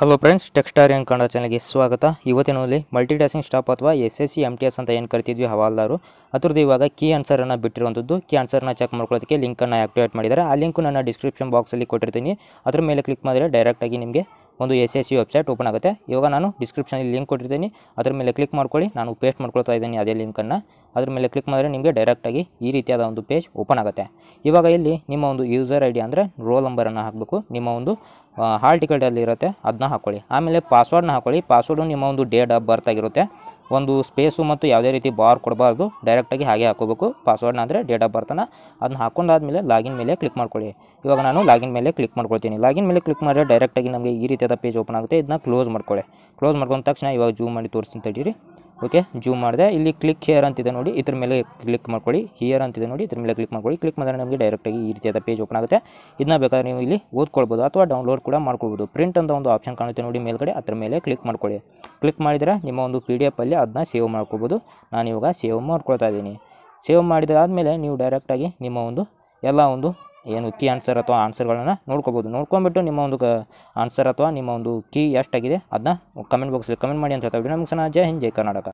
hello friends ಟೆಕ್ಸ್ಟಾರ್ ಏನು ಕನ್ನಡ ಚಾನಲ್ಗೆ ಸ್ವಾಗತ ಇವತ್ತಿನಲ್ಲಿ ಮಲ್ಟಿ ಸ್ಟಾಪ್ ಅಥವಾ S S C M T S ಅಂತ ಏನು ಕರಿತಿದ್ವಿ ಹವಾಲ್ದಾರು ಅದ್ರದ್ದು ಇವಾಗ ಕೀ ಆನ್ಸರನ್ನು ಬಿಟ್ಟಿರುವಂಥದ್ದು ಕೀ ಆನ್ಸರ್ನ ಚೆಕ್ ಮಾಡ್ಕೊಳ್ಳೋದಕ್ಕೆ ಲಿಂಕನ್ನು ಆಕ್ಟಿವೇಟ್ ಮಾಡಿದ್ದಾರೆ ಆ ಲಿಂಕು ನಾನು ಡಿಸ್ಕ್ರಿಪ್ಷನ್ ಬಾಕ್ಸಲ್ಲಿ ಕೊಟ್ಟಿರ್ತೀನಿ ಅದ್ರ ಮೇಲೆ ಕ್ಲಿಕ್ ಮಾಡಿದರೆ ಡೈರೆಕ್ಟಾಗಿ ನಿಮಗೆ ಒಂದು S S C website open ಆಗುತ್ತೆ ಇವಾಗ ನಾನು ಡಿಸ್ಕ್ರಿಪ್ಷನಲ್ಲಿ ಲಿಂಕ್ ಕೊಟ್ಟಿರ್ತೀನಿ ಅದ್ರ ಮೇಲೆ ಕ್ಲಿಕ್ ಮಾಡ್ಕೊಳ್ಳಿ ನಾನು ಪೇಸ್ಟ್ ಮಾಡ್ಕೊಳ್ತಾ ಇದ್ದೀನಿ ಅದೇ ಲಿಂಕನ್ನು ಅದ್ರ ಮೇಲೆ ಕ್ಲಿಕ್ ಮಾಡಿದ್ರೆ ನಿಮಗೆ ಡೈರೆಕ್ಟಾಗಿ ಈ ರೀತಿಯಾದ ಒಂದು ಪೇಜ್ ಓಪನ್ ಆಗುತ್ತೆ ಇವಾಗ ಇಲ್ಲಿ ನಿಮ್ಮ ಒಂದು ಯೂಸರ್ ಐ ಡಿ ಅಂದರೆ ರೋಲ್ ನಂಬರನ್ನು ಹಾಕಬೇಕು ನಿಮ್ಮ ಒಂದು ಹಾಲ್ ಟಿಕೆಟಲ್ಲಿ ಇರುತ್ತೆ ಅದನ್ನ ಹಾಕ್ಕೊಳ್ಳಿ ಆಮೇಲೆ ಪಾಸ್ವರ್ಡ್ನ ಹಾಕ್ಕೊಳ್ಳಿ ಪಾಸ್ವರ್ಡು ನಿಮ್ಮ ಒಂದು ಡೇಟ್ ಆಫ್ ಬರ್ತ್ ಆಗಿರುತ್ತೆ ಒಂದು ಸ್ಪೇಸು ಮತ್ತು ಯಾವುದೇ ರೀತಿ ಬಾರ್ ಕೊಡಬಾರ್ದು ಡೈರೆಕ್ಟಾಗಿ ಹಾಗೆ ಹಾಕೋಬೇಕು ಪಾಸ್ವರ್ಡ್ನ ಅಂದರೆ ಡೇಟ್ ಆಫ್ ಬರ್ತನ ಅದನ್ನ ಹಾಕೊಂಡಾದ್ಮೇಲೆ ಲಾಗಿನ್ ಮೇಲೆ ಕ್ಲಿಕ್ ಮಾಡ್ಕೊಳ್ಳಿ ಇವಾಗ ನಾನು ಲಾಗಿನ್ ಮೇಲೆ ಕ್ಲಿಕ್ ಮಾಡ್ಕೊಳ್ತೀನಿ ಲಾಗಿನ್ ಮೇಲೆ ಕ್ಲಿಕ್ ಮಾಡಿದ್ರೆ ಡೈರೆಕ್ಟಾಗಿ ನಮಗೆ ಈ ರೀತಿಯಾದ ಪೇಜ್ ಓಪನ್ ಆಗುತ್ತೆ ಇದನ್ನ ಕ್ಲೋಸ್ ಮಾಡ್ಕೊಳ್ಳಿ ಕ್ಲೋಸ್ ಮಾಡ್ಕೊಂಡ ತಕ್ಷಣ ಇವಾಗ ಜೂಮ್ ಮಾಡಿ ತೋರಿಸ್ತೀನಿ ತಡೀರಿ ಓಕೆ ಜೂಮ್ ಮಾಡಿದೆ ಇಲ್ಲಿ ಕ್ಲಿಕ್ ಹಿಯರ್ ಅಂತಿದೆ ನೋಡಿ ಇದ್ರ ಮೇಲೆ ಕ್ಲಿಕ್ ಮಾಡ್ಕೊಳ್ಳಿ ಹಿಯರ್ ಅಂತಿದೆ ನೋಡಿ ಇದ್ರ ಮೇಲೆ ಕ್ಲಿಕ್ ಮಾಡ್ಕೊಳ್ಳಿ ಕ್ಲಿಕ್ ಮಾಡಿದ್ರೆ ನಮಗೆ ಡೈರೆಕ್ಟಾಗಿ ಈ ರೀತಿಯಾದ ಪೇಜ್ ಓಪನ್ ಆಗುತ್ತೆ ಇದನ್ನ ಬೇಕಾದ್ರೆ ನೀವು ಇಲ್ಲಿ ಓದ್ಕೊಳ್ಬೋದು ಅಥವಾ ಡೌನ್ಲೋಡ್ ಕೂಡ ಮಾಡ್ಕೊಳ್ಬೋದು ಪ್ರಿಂಟ್ ಅಂತ ಒಂದು ಆಪ್ಷನ್ ಕಾಣುತ್ತೆ ನೋಡಿ ಮೇಲ್ಗಡೆ ಅದರ ಮೇಲೆ ಕ್ಲಿಕ್ ಮಾಡ್ಕೊಳ್ಳಿ ಕ್ಲಿಕ್ ಮಾಡಿದರೆ ನಿಮ್ಮ ಒಂದು ಪಿ ಡಿ ಎಫಲ್ಲಿ ಅದನ್ನ ಸೇವ್ ಮಾಡ್ಕೊಬೋದು ನಾನು ಇವಾಗ ಸೇವ್ ಮಾಡ್ಕೊಳ್ತಾ ಇದ್ದೀನಿ ಸೇವ್ ಮಾಡಿದಾದಮೇಲೆ ನೀವು ಡೈರೆಕ್ಟಾಗಿ ನಿಮ್ಮ ಒಂದು ಎಲ್ಲ ಒಂದು ಏನು ಕೀ ಆನ್ಸರ್ ಅಥವಾ ಆನ್ಸರ್ಗಳನ್ನು ನೋಡ್ಕೋಬೋದು ನೋಡ್ಕೊಂಬಿಟ್ಟು ನಿಮ್ಮ ಒಂದು ಆನ್ಸರ್ ಅಥವಾ ನಿಮ್ಮ ಒಂದು ಕೀ ಎಷ್ಟಾಗಿದೆ ಅದನ್ನ ಕಮೆಂಟ್ ಬಾಕ್ಸಲ್ಲಿ ಕಮೆಂಟ್ ಮಾಡಿ ಅಂತ ಹೇಳ್ತಾ ನಮ್ಗೆ ಸಹ ಜಯ ಹಿಂದ್ ಜಯ ಕರ್ನಾಟಕ